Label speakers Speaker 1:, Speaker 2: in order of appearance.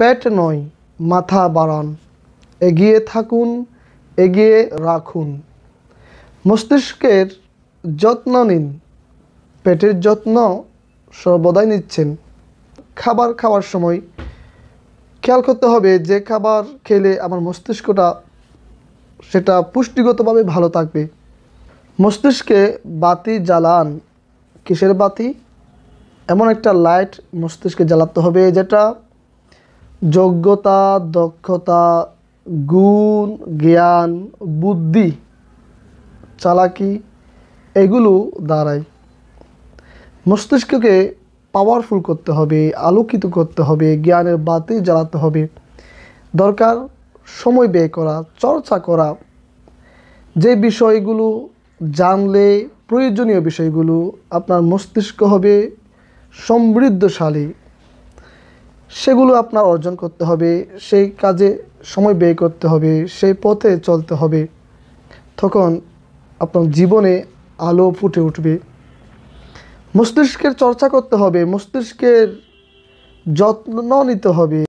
Speaker 1: পেট নয় মাথা বাড়ান এগিয়ে থাকুন এগিয়ে রাখুন মস্তিষ্কের যত্ন নিন পেটের যত্ন সর্বদাই নিচ্ছেন খাবার খাওয়ার সময় খেয়াল করতে হবে যে খাবার খেলে আমার মস্তিষ্কটা সেটা পুষ্টিগতভাবে ভালো থাকবে মস্তিষ্কে বাতি জ্বালান কিসের বাতি এমন একটা লাইট মস্তিষ্কে জ্বালাতে হবে যেটা যোগ্যতা দক্ষতা গুণ জ্ঞান বুদ্ধি চালাকি এগুলো দাঁড়ায় মস্তিষ্ককে পাওয়ারফুল করতে হবে আলোকিত করতে হবে জ্ঞানের বাতি জ্বালাতে হবে দরকার সময় ব্যয় করা চর্চা করা যে বিষয়গুলো জানলে প্রয়োজনীয় বিষয়গুলো আপনার মস্তিষ্ক হবে সমৃদ্ধশালী সেগুলো আপনার অর্জন করতে হবে সেই কাজে সময় ব্যয় করতে হবে সেই পথে চলতে হবে তখন আপনার জীবনে আলো ফুটে উঠবে মস্তিষ্কের চর্চা করতে হবে মস্তিষ্কের যত্ন নিতে হবে